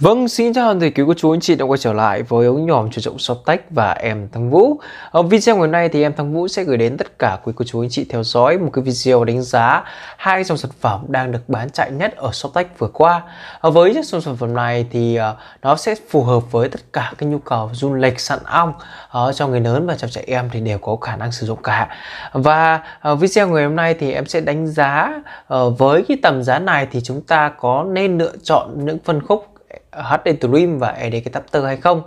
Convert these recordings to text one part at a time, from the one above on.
Vâng, xin chào toàn thể quý cô chú anh chị đã quay trở lại với ống nhòm chuyển động shop tech và em Thăng Vũ. Ở video ngày hôm nay thì em Thăng Vũ sẽ gửi đến tất cả quý cô chú anh chị theo dõi một cái video đánh giá hai dòng sản phẩm đang được bán chạy nhất ở shop tech vừa qua. với những dòng sản phẩm này thì ờ, nó sẽ phù hợp với tất cả cái nhu cầu du lịch sẵn ong ờ, cho người lớn và cho trẻ em thì đều có khả năng sử dụng cả. Và ờ, video ngày hôm nay thì em sẽ đánh giá với cái tầm giá này thì chúng ta có nên lựa chọn những phân khúc HD HDTream và ED Captor hay không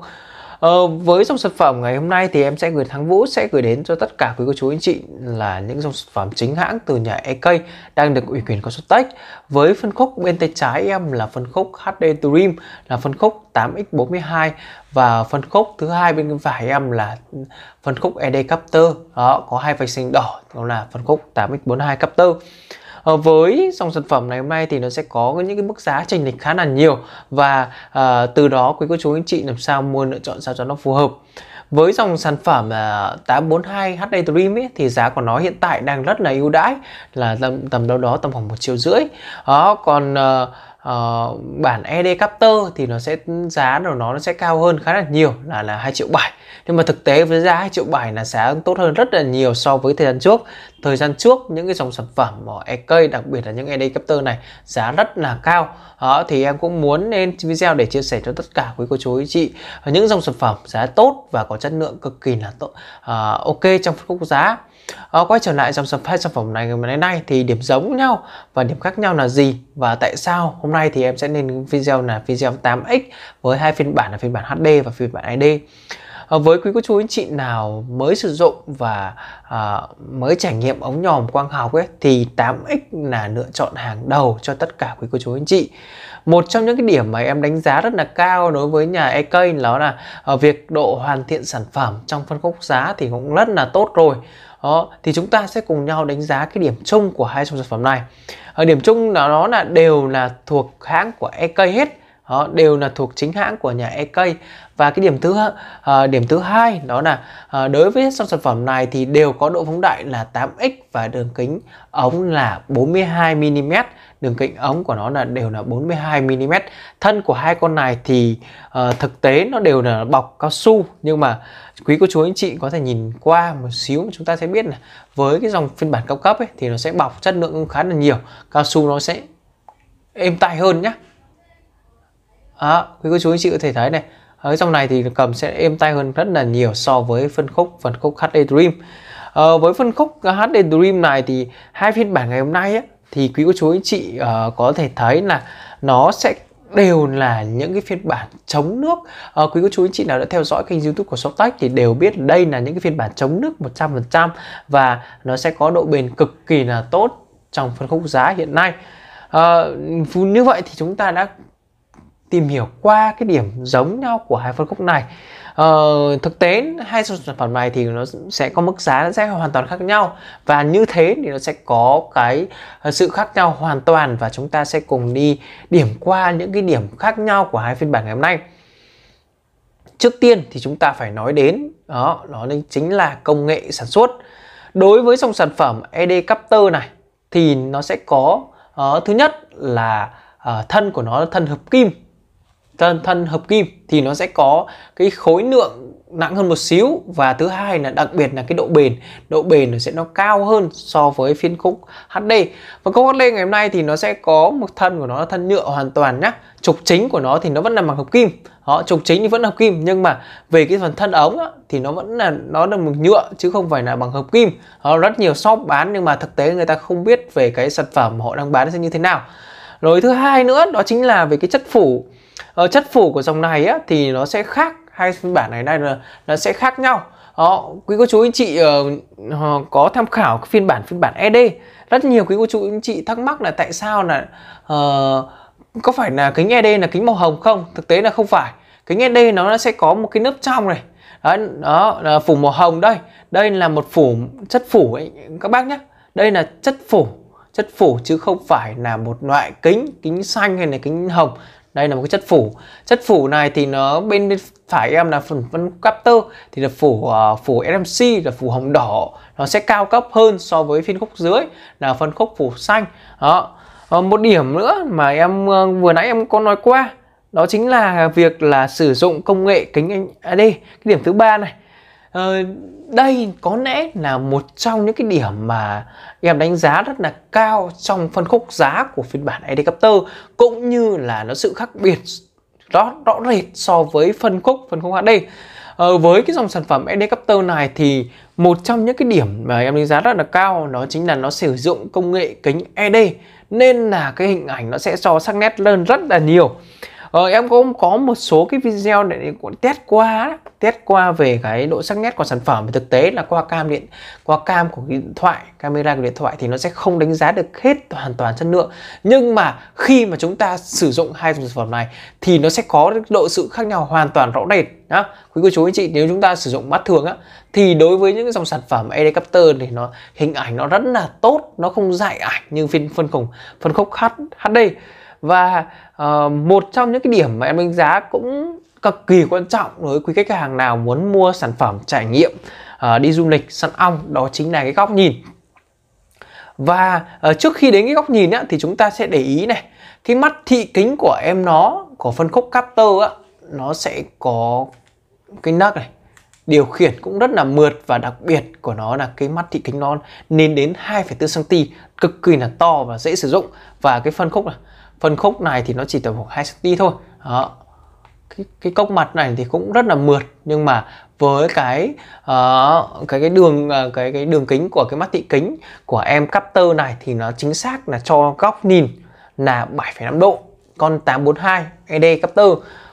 Ờ, với dòng sản phẩm ngày hôm nay thì em sẽ gửi thắng Vũ sẽ gửi đến cho tất cả quý cô chú anh chị là những dòng sản phẩm chính hãng từ nhà EK đang được ủy quyền của Sotech. Với phân khúc bên tay trái em là phân khúc HD Dream là phân khúc 8x42 và phân khúc thứ hai bên phải em là phân khúc ED Captor. đó có hai vạch xanh đỏ đó là phân khúc 8x42 Captor. Ờ, với dòng sản phẩm này hôm nay thì nó sẽ có những cái mức giá chênh lệch khá là nhiều và à, từ đó quý cô chú anh chị làm sao mua lựa chọn sao cho nó phù hợp với dòng sản phẩm uh, 842 HD Dream ấy, thì giá của nó hiện tại đang rất là ưu đãi là tầm, tầm đâu đó tầm khoảng một triệu rưỡi đó còn uh, uh, bản ED Capter thì nó sẽ giá của nó nó sẽ cao hơn khá là nhiều là là 2 triệu bảy nhưng mà thực tế với giá 2 triệu bảy là giá tốt hơn rất là nhiều so với thời gian trước thời gian trước những cái dòng sản phẩm ở EK đặc biệt là những ED Capter này giá rất là cao đó, ờ, thì em cũng muốn lên video để chia sẻ cho tất cả quý cô chú ý chị ờ, những dòng sản phẩm giá tốt và có chất lượng cực kỳ là tốt uh, ok trong phân khúc giá à, quay trở lại dòng sản phẩm sản phẩm này ngày nay thì điểm giống nhau và điểm khác nhau là gì và tại sao hôm nay thì em sẽ lên video là video 8x với hai phiên bản là phiên bản HD và phiên bản ID e à, ờ, với quý cô chú anh chị nào mới sử dụng và à, mới trải nghiệm ống nhòm quang học ấy thì 8x là lựa chọn hàng đầu cho tất cả quý cô chú anh chị một trong những cái điểm mà em đánh giá rất là cao đối với nhà EK đó là à, việc độ hoàn thiện sản phẩm trong phân khúc giá thì cũng rất là tốt rồi đó thì chúng ta sẽ cùng nhau đánh giá cái điểm chung của hai dòng sản phẩm này ở ờ, điểm chung là nó là đều là thuộc hãng của EK hết đó, đều là thuộc chính hãng của nhà EK và cái điểm thứ à, điểm thứ hai đó là à, đối với dòng sản phẩm này thì đều có độ phóng đại là 8x và đường kính ống là 42 mm đường kính ống của nó là đều là 42 mm thân của hai con này thì uh, thực tế nó đều là bọc cao su nhưng mà quý cô chú anh chị có thể nhìn qua một xíu chúng ta sẽ biết là với cái dòng phiên bản cao cấp ấy, thì nó sẽ bọc chất lượng khá là nhiều cao su nó sẽ êm tai hơn nhé à, quý cô chú anh chị có thể thấy này ở ờ, trong này thì cầm sẽ êm tai hơn rất là nhiều so với phân khúc phân khúc HD Dream à, với phân khúc HD Dream này thì hai phiên bản ngày hôm nay ấy, thì quý cô chú anh chị uh, có thể thấy là nó sẽ đều là những cái phiên bản chống nước à, quý cô chú anh chị nào đã theo dõi kênh youtube của Softech thì đều biết đây là những cái phiên bản chống nước 100% và nó sẽ có độ bền cực kỳ là tốt trong phân khúc giá hiện nay à, như vậy thì chúng ta đã tìm hiểu qua cái điểm giống nhau của hai phân khúc này ờ, thực tế hai sản phẩm này thì nó sẽ có mức giá sẽ hoàn toàn khác nhau và như thế thì nó sẽ có cái sự khác nhau hoàn toàn và chúng ta sẽ cùng đi điểm qua những cái điểm khác nhau của hai phiên bản ngày hôm nay trước tiên thì chúng ta phải nói đến đó đó chính là công nghệ sản xuất đối với dòng sản phẩm ED Capter này thì nó sẽ có uh, thứ nhất là uh, thân của nó là thân hợp kim thân, thân hợp kim thì nó sẽ có cái khối lượng nặng hơn một xíu và thứ hai là đặc biệt là cái độ bền độ bền nó sẽ nó cao hơn so với phiên khúc HD và khúc HD ngày hôm nay thì nó sẽ có một thân của nó là thân nhựa hoàn toàn nhá trục chính của nó thì nó vẫn là bằng hợp kim họ trục chính thì vẫn hợp kim nhưng mà về cái phần thân ống á, thì nó vẫn là nó là bằng nhựa chứ không phải là bằng hợp kim họ rất nhiều shop bán nhưng mà thực tế người ta không biết về cái sản phẩm họ đang bán sẽ như thế nào rồi thứ hai nữa đó chính là về cái chất phủ Ờ, chất phủ của dòng này á, thì nó sẽ khác hai phiên bản này đây là nó sẽ khác nhau đó ờ, quý cô chú anh chị uh, có tham khảo phiên bản phiên bản ed rất nhiều quý cô chú anh chị thắc mắc là tại sao là uh, có phải là kính ed là kính màu hồng không thực tế là không phải kính ed nó sẽ có một cái lớp trong này đó, đó là phủ màu hồng đây đây là một phủ chất phủ ấy, các bác nhé đây là chất phủ chất phủ chứ không phải là một loại kính kính xanh hay là kính hồng đây là một cái chất phủ chất phủ này thì nó bên bên phải em là phần phân capter thì là phủ uh, phủ RMC là phủ hồng đỏ nó sẽ cao cấp hơn so với phiên khúc dưới là phân khúc phủ xanh đó uh, một điểm nữa mà em uh, vừa nãy em có nói qua đó chính là việc là sử dụng công nghệ kính AD cái điểm thứ ba này Ờ, đây có lẽ là một trong những cái điểm mà em đánh giá rất là cao trong phân khúc giá của phiên bản Adapter cũng như là nó sự khác biệt rõ rõ rệt so với phân khúc phân khúc HD. Ờ, với cái dòng sản phẩm Adapter này thì một trong những cái điểm mà em đánh giá rất là cao nó chính là nó sử dụng công nghệ kính ED nên là cái hình ảnh nó sẽ so sắc nét lên rất là nhiều ờ, em cũng có một số cái video để cũng test qua test qua về cái độ sắc nét của sản phẩm và thực tế là qua cam điện qua cam của điện thoại camera của điện thoại thì nó sẽ không đánh giá được hết hoàn toàn chất lượng nhưng mà khi mà chúng ta sử dụng hai dòng sản phẩm này thì nó sẽ có độ sự khác nhau hoàn toàn rõ rệt đó. quý cô chú anh chị nếu chúng ta sử dụng mắt thường á thì đối với những dòng sản phẩm Adapter thì nó hình ảnh nó rất là tốt nó không dại ảnh như phiên phân khủng phân khúc HD và uh, một trong những cái điểm mà em đánh giá cũng cực kỳ quan trọng đối với quý khách hàng nào muốn mua sản phẩm trải nghiệm uh, đi du lịch săn ong đó chính là cái góc nhìn và uh, trước khi đến cái góc nhìn á, thì chúng ta sẽ để ý này cái mắt thị kính của em nó của phân khúc capter á, nó sẽ có cái nấc này điều khiển cũng rất là mượt và đặc biệt của nó là cái mắt thị kính non lên đến 2,4 cm cực kỳ là to và dễ sử dụng và cái phân khúc là phân khúc này thì nó chỉ tầm khoảng 2 cm thôi đó. Cái, cái cốc mặt này thì cũng rất là mượt nhưng mà với cái uh, cái cái đường uh, cái cái đường kính của cái mắt thị kính của em capter này thì nó chính xác là cho góc nhìn là 7,5 độ con 842 ED capter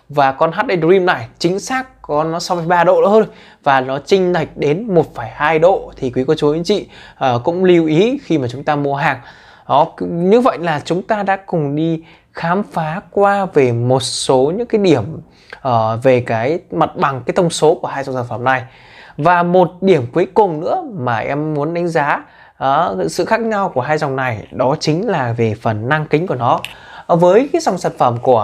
và con HD Dream này chính xác có nó 63 độ nữa thôi và nó chênh lệch đến 1,2 độ thì quý cô chú anh chị uh, cũng lưu ý khi mà chúng ta mua hàng đó như vậy là chúng ta đã cùng đi khám phá qua về một số những cái điểm uh, về cái mặt bằng cái thông số của hai dòng sản phẩm này và một điểm cuối cùng nữa mà em muốn đánh giá uh, sự khác nhau của hai dòng này đó chính là về phần năng kính của nó ờ, với cái dòng sản phẩm của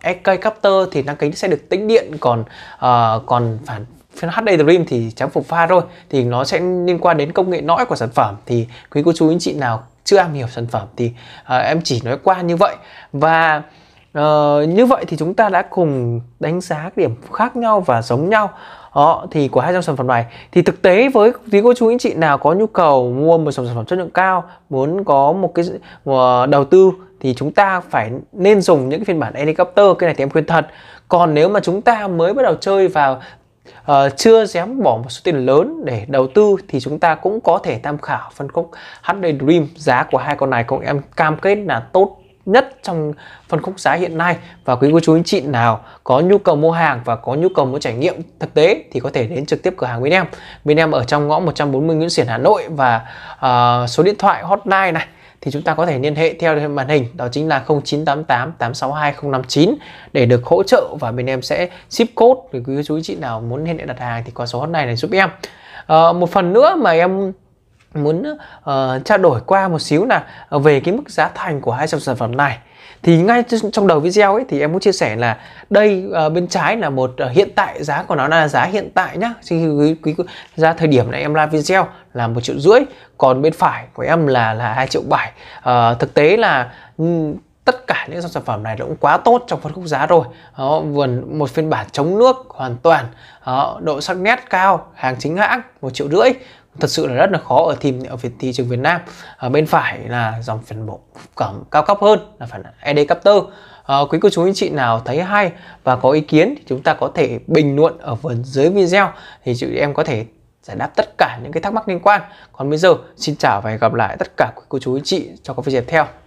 AK Capter thì năng kính sẽ được tính điện còn uh, còn phản phiên HD Dream thì trang phục pha thôi thì nó sẽ liên quan đến công nghệ nõi của sản phẩm thì quý cô chú anh chị nào chưa am hiểu sản phẩm thì à, em chỉ nói qua như vậy và Uh, như vậy thì chúng ta đã cùng đánh giá điểm khác nhau và giống nhau đó ờ, thì của hai trong sản phẩm này thì thực tế với quý cô chú anh chị nào có nhu cầu mua một sản phẩm chất lượng cao muốn có một cái một đầu tư thì chúng ta phải nên dùng những phiên bản helicopter cái này thì em khuyên thật còn nếu mà chúng ta mới bắt đầu chơi vào uh, chưa dám bỏ một số tiền lớn để đầu tư thì chúng ta cũng có thể tham khảo phân khúc HD Dream giá của hai con này cũng em cam kết là tốt nhất trong phân khúc giá hiện nay và quý cô chú anh chị nào có nhu cầu mua hàng và có nhu cầu muốn trải nghiệm thực tế thì có thể đến trực tiếp cửa hàng bên em bên em ở trong ngõ 140 Nguyễn Xiển Hà Nội và uh, số điện thoại hotline này thì chúng ta có thể liên hệ theo màn hình đó chính là 0988 862 để được hỗ trợ và bên em sẽ ship code để quý chú chị nào muốn liên hệ đặt hàng thì qua số hotline này giúp em à, một phần nữa mà em muốn uh, trao đổi qua một xíu là ờ, về cái mức giá thành của hai dòng sản phẩm này thì ngay trong đầu video ấy thì em muốn chia sẻ là đây uh, bên trái là một uh, hiện tại giá của nó là giá hiện tại nhá xin quý, quý, quý ra thời điểm này em live video là một triệu rưỡi còn bên phải của em là là hai triệu bảy uh, thực tế là ừ, tất cả những sản phẩm này nó cũng quá tốt trong phân khúc giá rồi đó, vườn một phiên bản chống nước hoàn toàn đó, độ sắc nét cao hàng chính hãng một triệu rưỡi thật sự là rất là khó ở tìm ở Việt thị trường Việt Nam ở bên phải là dòng phần bộ cẩm cao cấp hơn là phần ED Capter à, ờ, quý cô chú anh chị nào thấy hay và có ý kiến thì chúng ta có thể bình luận ở phần dưới video thì chị em có thể giải đáp tất cả những cái thắc mắc liên quan còn bây giờ xin chào và hẹn gặp lại tất cả quý cô chú anh chị cho các video tiếp theo